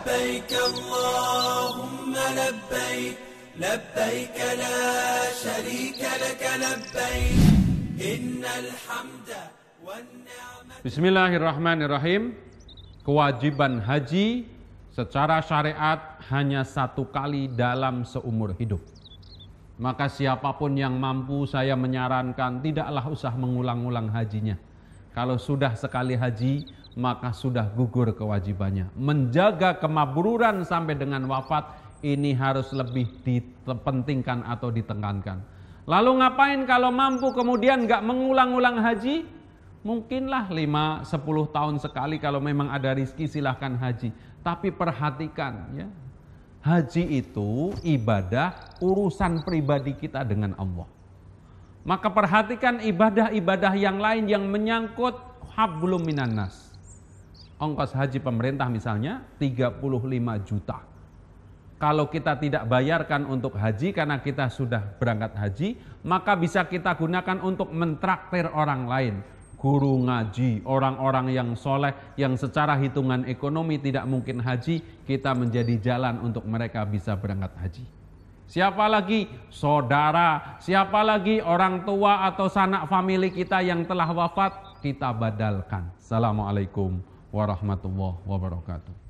لبيك اللهم لبيك لبيك لا شريك لك لبيك إن الحمد والنعمة Bismillahirrahmanirrahim Kewajiban haji secara syariat hanya satu kali dalam seumur hidup. Maka siapapun yang mampu saya menyarankan tidaklah usah mengulang-ulang hajinya. Kalau sudah sekali haji, maka sudah gugur kewajibannya. Menjaga kemabruran sampai dengan wafat ini harus lebih dipentingkan atau ditengankan. Lalu ngapain kalau mampu kemudian nggak mengulang-ulang haji? Mungkinlah 5-10 tahun sekali kalau memang ada rizki silahkan haji. Tapi perhatikan ya, haji itu ibadah urusan pribadi kita dengan Allah. Maka perhatikan ibadah-ibadah yang lain yang menyangkut hablum minanas ongkos haji pemerintah misalnya 35 juta. Kalau kita tidak bayarkan untuk haji karena kita sudah berangkat haji, maka bisa kita gunakan untuk mentraktir orang lain. Guru ngaji, orang-orang yang soleh, yang secara hitungan ekonomi tidak mungkin haji, kita menjadi jalan untuk mereka bisa berangkat haji. Siapa lagi saudara, siapa lagi orang tua atau sanak famili kita yang telah wafat, kita badalkan. Assalamualaikum warahmatullahi wabarakatuh.